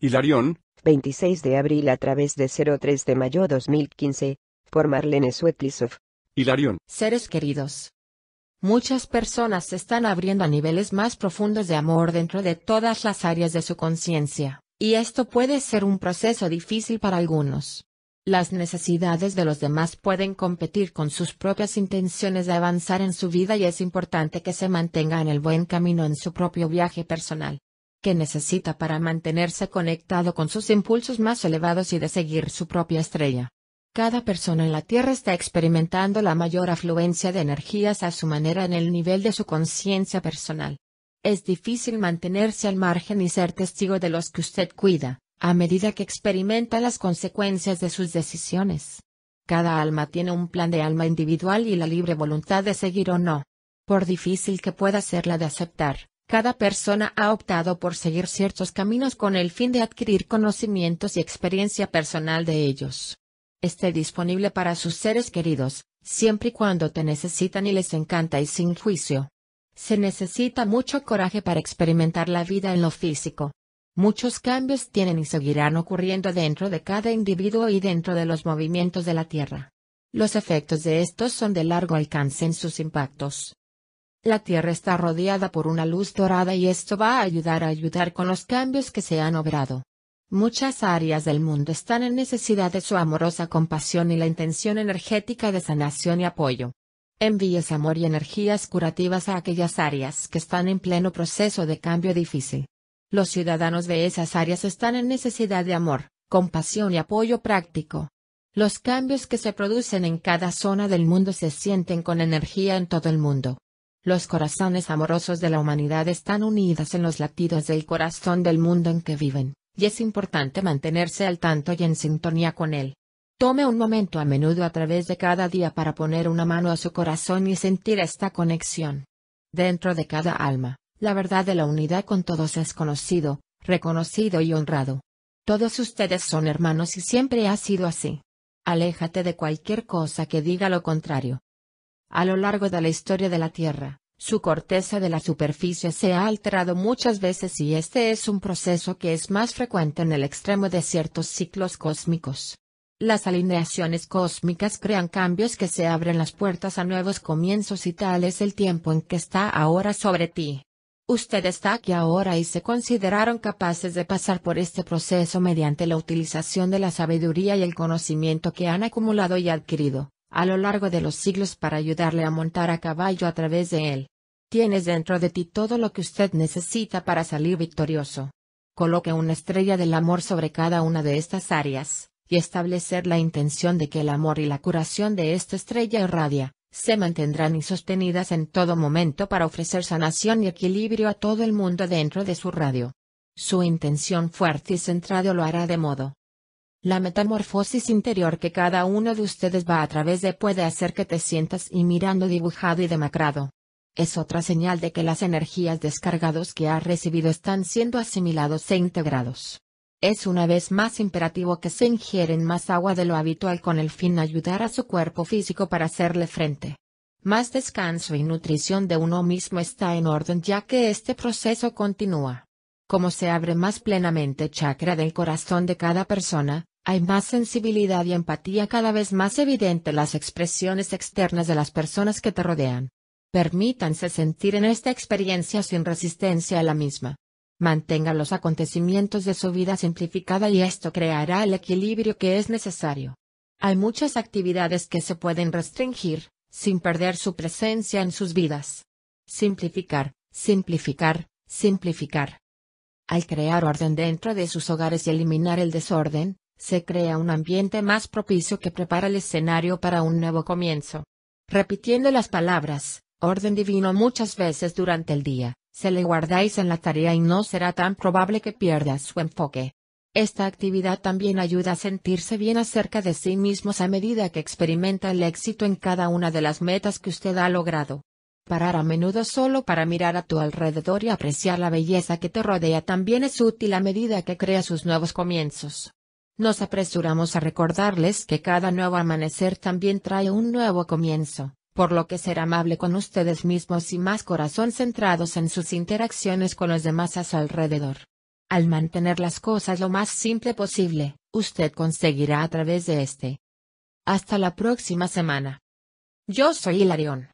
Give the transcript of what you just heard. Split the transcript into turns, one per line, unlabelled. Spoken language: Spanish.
Hilarión. 26 de abril a través de 03 de mayo 2015, por Marlene Swetlisov. Hilarión. Seres queridos. Muchas personas se están abriendo a niveles más profundos de amor dentro de todas las áreas de su conciencia, y esto puede ser un proceso difícil para algunos. Las necesidades de los demás pueden competir con sus propias intenciones de avanzar en su vida y es importante que se mantenga en el buen camino en su propio viaje personal que necesita para mantenerse conectado con sus impulsos más elevados y de seguir su propia estrella. Cada persona en la Tierra está experimentando la mayor afluencia de energías a su manera en el nivel de su conciencia personal. Es difícil mantenerse al margen y ser testigo de los que usted cuida, a medida que experimenta las consecuencias de sus decisiones. Cada alma tiene un plan de alma individual y la libre voluntad de seguir o no. Por difícil que pueda ser la de aceptar, cada persona ha optado por seguir ciertos caminos con el fin de adquirir conocimientos y experiencia personal de ellos. Esté disponible para sus seres queridos, siempre y cuando te necesitan y les encanta y sin juicio. Se necesita mucho coraje para experimentar la vida en lo físico. Muchos cambios tienen y seguirán ocurriendo dentro de cada individuo y dentro de los movimientos de la Tierra. Los efectos de estos son de largo alcance en sus impactos. La Tierra está rodeada por una luz dorada y esto va a ayudar a ayudar con los cambios que se han obrado. Muchas áreas del mundo están en necesidad de su amorosa compasión y la intención energética de sanación y apoyo. Envíes amor y energías curativas a aquellas áreas que están en pleno proceso de cambio difícil. Los ciudadanos de esas áreas están en necesidad de amor, compasión y apoyo práctico. Los cambios que se producen en cada zona del mundo se sienten con energía en todo el mundo. Los corazones amorosos de la humanidad están unidos en los latidos del corazón del mundo en que viven, y es importante mantenerse al tanto y en sintonía con él. Tome un momento a menudo a través de cada día para poner una mano a su corazón y sentir esta conexión. Dentro de cada alma, la verdad de la unidad con todos es conocido, reconocido y honrado. Todos ustedes son hermanos y siempre ha sido así. Aléjate de cualquier cosa que diga lo contrario. A lo largo de la historia de la Tierra, su corteza de la superficie se ha alterado muchas veces y este es un proceso que es más frecuente en el extremo de ciertos ciclos cósmicos. Las alineaciones cósmicas crean cambios que se abren las puertas a nuevos comienzos y tal es el tiempo en que está ahora sobre ti. Usted está aquí ahora y se consideraron capaces de pasar por este proceso mediante la utilización de la sabiduría y el conocimiento que han acumulado y adquirido a lo largo de los siglos para ayudarle a montar a caballo a través de él. Tienes dentro de ti todo lo que usted necesita para salir victorioso. Coloque una estrella del amor sobre cada una de estas áreas, y establecer la intención de que el amor y la curación de esta estrella irradia, se mantendrán y sostenidas en todo momento para ofrecer sanación y equilibrio a todo el mundo dentro de su radio. Su intención fuerte y centrado lo hará de modo la metamorfosis interior que cada uno de ustedes va a través de puede hacer que te sientas y mirando dibujado y demacrado. Es otra señal de que las energías descargados que ha recibido están siendo asimilados e integrados. Es una vez más imperativo que se ingieren más agua de lo habitual con el fin de ayudar a su cuerpo físico para hacerle frente. Más descanso y nutrición de uno mismo está en orden ya que este proceso continúa. Como se abre más plenamente chakra del corazón de cada persona, hay más sensibilidad y empatía cada vez más evidente las expresiones externas de las personas que te rodean. Permítanse sentir en esta experiencia sin resistencia a la misma. Mantengan los acontecimientos de su vida simplificada y esto creará el equilibrio que es necesario. Hay muchas actividades que se pueden restringir, sin perder su presencia en sus vidas. Simplificar, simplificar, simplificar. Al crear orden dentro de sus hogares y eliminar el desorden, se crea un ambiente más propicio que prepara el escenario para un nuevo comienzo. Repitiendo las palabras, orden divino muchas veces durante el día, se le guardáis en la tarea y no será tan probable que pierda su enfoque. Esta actividad también ayuda a sentirse bien acerca de sí mismos a medida que experimenta el éxito en cada una de las metas que usted ha logrado. Parar a menudo solo para mirar a tu alrededor y apreciar la belleza que te rodea también es útil a medida que crea sus nuevos comienzos nos apresuramos a recordarles que cada nuevo amanecer también trae un nuevo comienzo, por lo que ser amable con ustedes mismos y más corazón centrados en sus interacciones con los demás a su alrededor. Al mantener las cosas lo más simple posible, usted conseguirá a través de este. Hasta la próxima semana. Yo soy Hilarión.